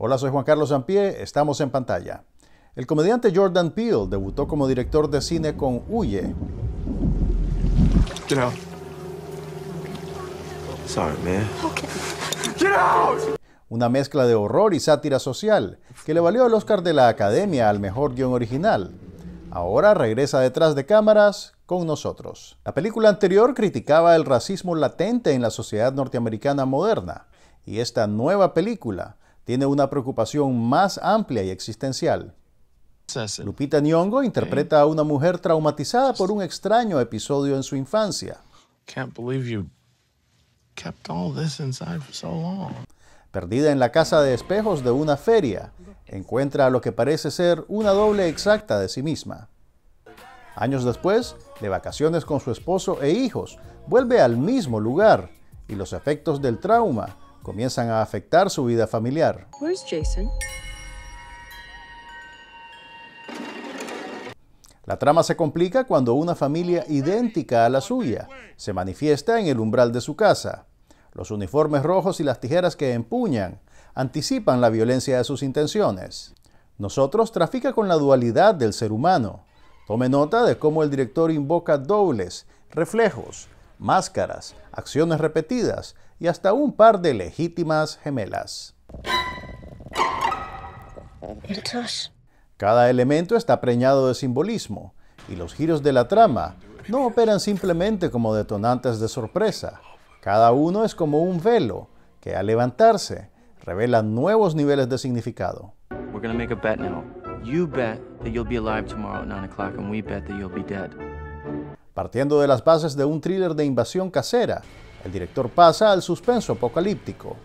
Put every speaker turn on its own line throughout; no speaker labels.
Hola, soy Juan Carlos Sampié, estamos en pantalla. El comediante Jordan Peele debutó como director de cine con Huye. Get Sorry, man. Get out! Una mezcla de horror y sátira social que le valió el Oscar de la Academia al mejor guión original. Ahora regresa detrás de cámaras con nosotros. La película anterior criticaba el racismo latente en la sociedad norteamericana moderna y esta nueva película tiene una preocupación más amplia y existencial. Lupita Nyong'o interpreta a una mujer traumatizada por un extraño episodio en su infancia. Perdida en la casa de espejos de una feria, encuentra lo que parece ser una doble exacta de sí misma. Años después, de vacaciones con su esposo e hijos, vuelve al mismo lugar y los efectos del trauma comienzan a afectar su vida familiar. Jason? La trama se complica cuando una familia idéntica a la suya se manifiesta en el umbral de su casa. Los uniformes rojos y las tijeras que empuñan anticipan la violencia de sus intenciones. Nosotros trafica con la dualidad del ser humano. Tome nota de cómo el director invoca dobles, reflejos, máscaras, acciones repetidas y hasta un par de legítimas gemelas. Cada elemento está preñado de simbolismo, y los giros de la trama no operan simplemente como detonantes de sorpresa. Cada uno es como un velo que al levantarse revela nuevos niveles de significado. Partiendo de las bases de un thriller de invasión casera, el director pasa al suspenso apocalíptico.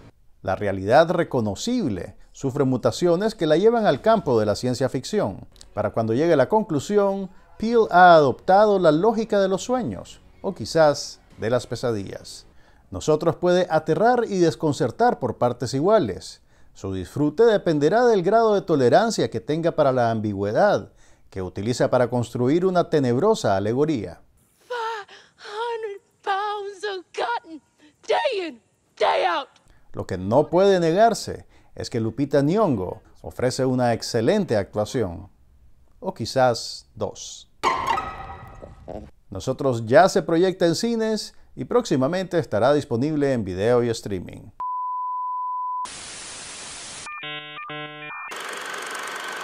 La realidad reconocible sufre mutaciones que la llevan al campo de la ciencia ficción. Para cuando llegue la conclusión, Peel ha adoptado la lógica de los sueños, o quizás de las pesadillas. Nosotros puede aterrar y desconcertar por partes iguales. Su disfrute dependerá del grado de tolerancia que tenga para la ambigüedad, que utiliza para construir una tenebrosa alegoría. Lo que no puede negarse es que Lupita Nyong'o ofrece una excelente actuación, o quizás dos. Nosotros ya se proyecta en cines y próximamente estará disponible en video y streaming.